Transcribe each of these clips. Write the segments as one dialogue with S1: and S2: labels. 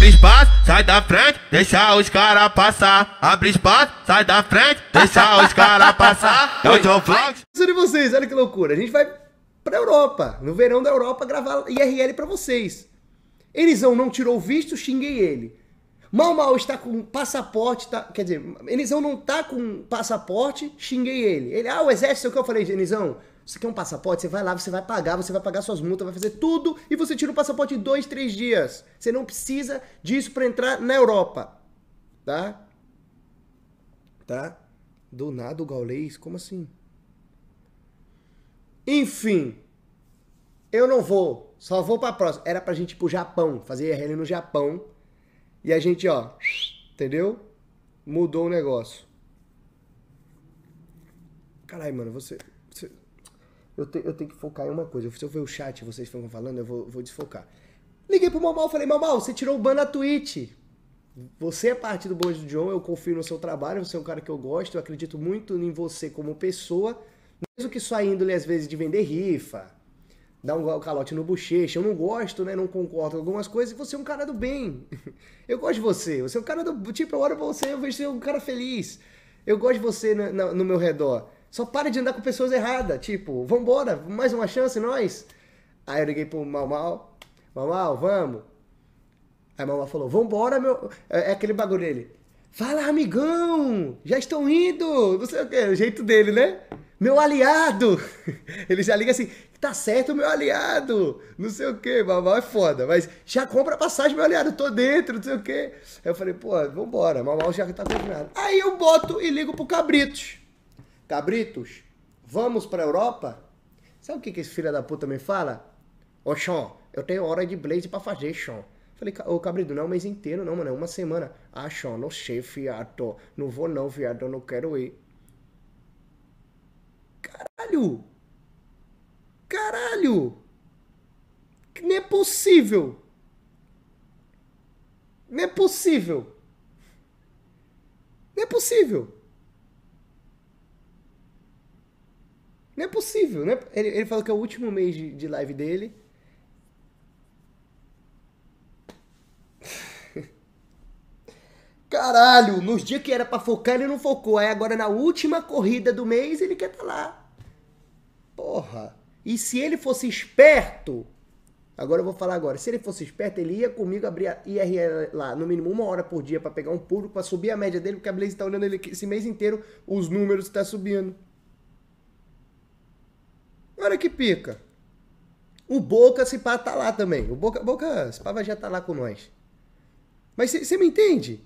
S1: abre espaço, sai da frente, deixa os cara passar. Abre espaço, sai da frente, deixa os cara passar. É o John de vocês, olha que loucura. A gente vai pra Europa, no verão da Europa, gravar IRL pra vocês. Elisão não tirou o visto, xinguei ele. Mal Mal está com passaporte, tá, quer dizer, Enizão não está com passaporte, xinguei ele. Ele, ah, o exército, é o que eu falei, Enizão, você quer um passaporte? Você vai lá, você vai pagar, você vai pagar suas multas, vai fazer tudo e você tira o passaporte em dois, três dias. Você não precisa disso para entrar na Europa. Tá? Tá? Do nada o gaulês? Como assim? Enfim, eu não vou, só vou pra próxima. Era pra gente ir pro Japão, fazer RL no Japão e a gente, ó, entendeu? Mudou o negócio. Caralho, mano, você. você... Eu, te, eu, tenho que focar em uma coisa. Se eu ver o chat vocês ficam falando, eu vou, vou desfocar. Liguei pro Mamal, falei, Mamal, você tirou o ban da Twitch. Você é parte do Bonde do John, eu confio no seu trabalho, você é um cara que eu gosto, eu acredito muito em você como pessoa, mesmo que sua índole às vezes de vender rifa, dá um calote no bochecha, eu não gosto, né? Não concordo com algumas coisas, e você é um cara do bem. Eu gosto de você, você é um cara do. Tipo, eu olho pra você, eu vejo você é um cara feliz. Eu gosto de você no, no, no meu redor. Só para de andar com pessoas erradas. Tipo, vambora, mais uma chance, nós. Aí eu liguei pro Mal Mal. Mal Mal, vamos. Aí Mal Mal falou, vambora, meu. É, é aquele bagulho dele. Fala, amigão! Já estão indo! Não sei o que, é o jeito dele, né? meu aliado! Ele já liga assim, tá certo, meu aliado! Não sei o que, Mamal é foda, mas já compra passagem, meu aliado, tô dentro, não sei o que. Aí eu falei, pô, vambora, Mamal já tá terminado. Aí eu boto e ligo pro Cabritos. Cabritos, vamos pra Europa? Sabe o que, que esse filho da puta me fala? Ô, Sean, eu tenho hora de blaze pra fazer, Sean. Falei, ô Cabrito, não é um mês inteiro, não, mano, é uma semana. Ah, Sean, não sei, fiado. Não vou não, viado, eu não quero ir. Caralho! Caralho! Não é possível! Não é possível! Não é possível! Não é possível, né? Ele, ele falou que é o último mês de, de live dele. Caralho, nos dias que era para focar ele não focou. Aí agora na última corrida do mês ele quer estar tá lá. Porra! E se ele fosse esperto, agora eu vou falar agora, se ele fosse esperto, ele ia comigo abrir a IRL lá, no mínimo uma hora por dia para pegar um público, para subir a média dele, porque a Blaze tá olhando ele esse mês inteiro, os números tá subindo. Olha que pica. O Boca se pá tá lá também. O Boca, Boca se pá vai já tá lá com nós. Mas você me entende?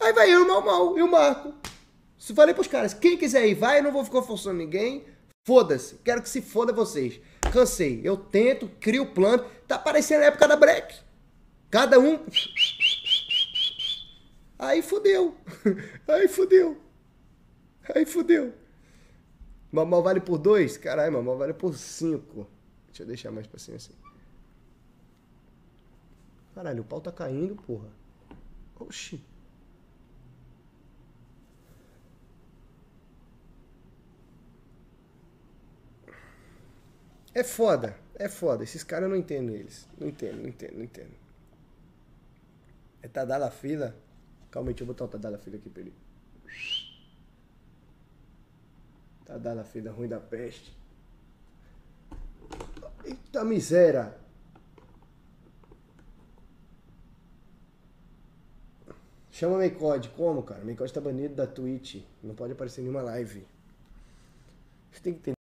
S1: Aí vai eu, o Mal Mal e o Marco. Falei pros caras, quem quiser ir, vai, eu não vou ficar forçando ninguém. Foda-se, quero que se foda vocês. Cansei, eu tento, crio plano. Tá parecendo a época da break. Cada um. Aí fodeu. Aí fodeu. Aí fodeu. Mal vale por dois? Caralho, mal vale por cinco. Deixa eu deixar mais pra cima assim. Caralho, o pau tá caindo, porra. Oxi. É foda, é foda. Esses caras eu não entendo eles. Não entendo, não entendo, não entendo. É Tadá Fila? Calma aí, deixa eu botar o Tadá Fila aqui pra ele. Tadá Fila, ruim da peste. Eita miséria! Chama Meicode. Como, cara? Meicode tá banido da Twitch. Não pode aparecer em nenhuma live. Você tem que entender.